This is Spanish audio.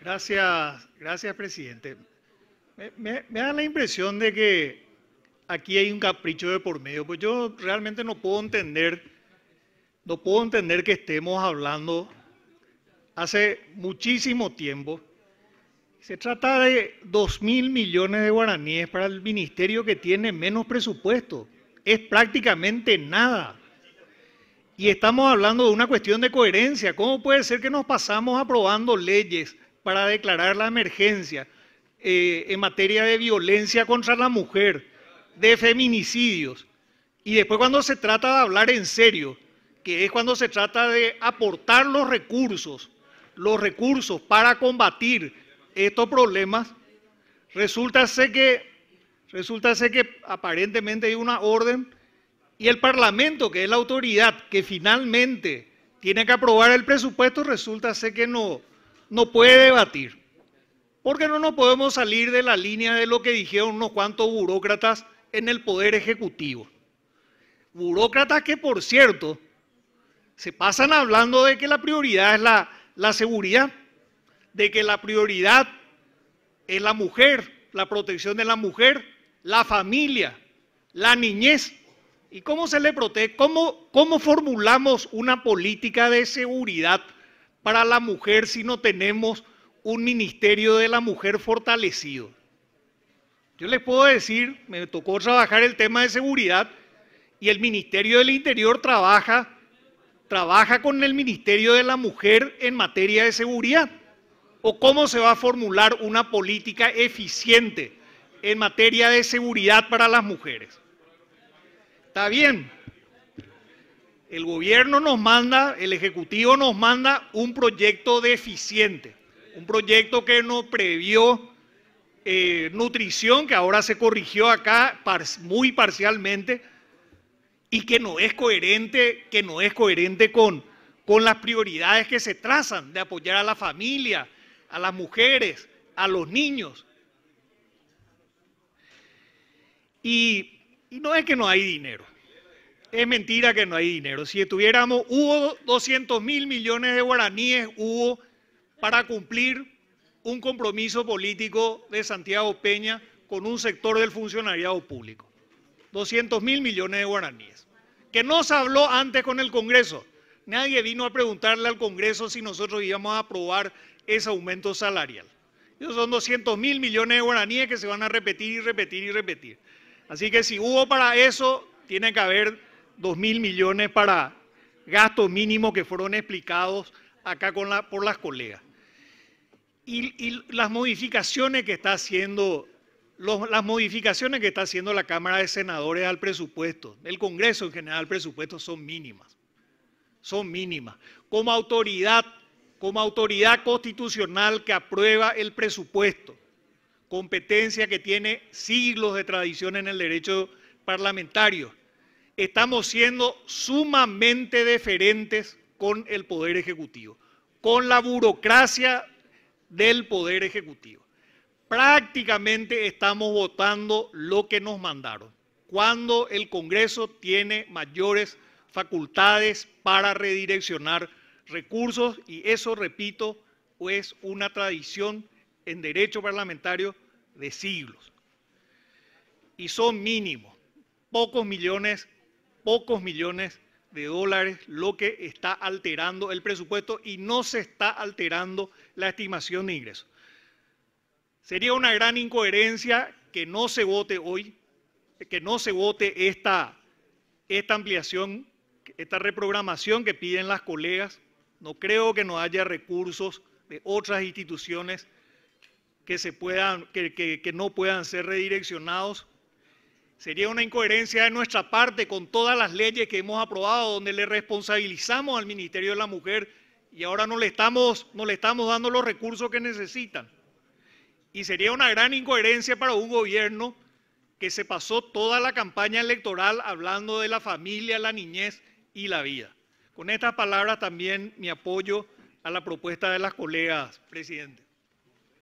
Gracias, gracias, presidente. Me, da la impresión de que aquí hay un capricho de por medio, pues yo realmente no puedo entender, no puedo entender que estemos hablando hace muchísimo tiempo. Se trata de 2 mil millones de guaraníes para el ministerio que tiene menos presupuesto. Es prácticamente nada. Y estamos hablando de una cuestión de coherencia. ¿Cómo puede ser que nos pasamos aprobando leyes para declarar la emergencia eh, en materia de violencia contra la mujer, de feminicidios. Y después cuando se trata de hablar en serio, que es cuando se trata de aportar los recursos, los recursos para combatir estos problemas, resulta que, resulta que aparentemente hay una orden y el Parlamento, que es la autoridad que finalmente tiene que aprobar el presupuesto, resulta ser que no, no puede debatir. Porque no nos podemos salir de la línea de lo que dijeron unos cuantos burócratas en el Poder Ejecutivo. Burócratas que, por cierto, se pasan hablando de que la prioridad es la, seguridad, de que la prioridad es la mujer, la protección de la mujer, la familia, la niñez. ¿Y cómo se le protege? cómo formulamos una política de seguridad? para la mujer si no tenemos un ministerio de la mujer fortalecido? Yo les puedo decir, me tocó trabajar el tema de seguridad y el Ministerio del Interior trabaja, trabaja con el Ministerio de la Mujer en materia de seguridad. ¿O cómo se va a formular una política eficiente en materia de seguridad para las mujeres? Está bien, el gobierno nos manda, el Ejecutivo nos manda un proyecto deficiente, un proyecto que no previó eh, nutrición, que ahora se corrigió acá muy parcialmente, y que no es coherente, que no es coherente con, con las prioridades que se trazan de apoyar a la familia, a las mujeres, a los niños. Y, y no es que no hay dinero. Es mentira que no hay dinero. Si estuviéramos, hubo 200 mil millones de guaraníes, hubo para cumplir un compromiso político de Santiago Peña con un sector del funcionariado público. 200 mil millones de guaraníes. Que no se habló antes con el Congreso. Nadie vino a preguntarle al Congreso si nosotros íbamos a aprobar ese aumento salarial. Esos son 200 mil millones de guaraníes que se van a repetir y repetir y repetir. Así que si hubo para eso, tiene que haber 2 mil millones para gastos mínimos que fueron explicados acá con la, por las colegas. Y, las modificaciones que está haciendo las modificaciones que está haciendo la Cámara de Senadores al presupuesto, el Congreso en general al presupuesto son mínimas, son mínimas. Como autoridad, como autoridad constitucional que aprueba el presupuesto, competencia que tiene siglos de tradición en el derecho parlamentario, estamos siendo sumamente deferentes con el Poder Ejecutivo, con la burocracia del Poder Ejecutivo. Prácticamente estamos votando lo que nos mandaron, cuando el Congreso tiene mayores facultades para redireccionar recursos y eso, repito, es una tradición en derecho parlamentario de siglos. Y son mínimos, pocos millones pocos millones de dólares lo que está alterando el presupuesto y no se está alterando la estimación de ingresos. Sería una gran incoherencia que no se vote hoy, que no se vote esta, ampliación, esta reprogramación que piden las colegas. No creo que no haya recursos de otras instituciones que, se puedan, que no puedan ser redireccionados Sería una incoherencia de nuestra parte con todas las leyes que hemos aprobado donde le responsabilizamos al Ministerio de la Mujer y ahora no le estamos, no le estamos dando los recursos que necesitan. Y sería una gran incoherencia para un gobierno que se pasó toda la campaña electoral hablando de la familia, la niñez y la vida. Con estas palabras también mi apoyo a la propuesta de las colegas, presidente.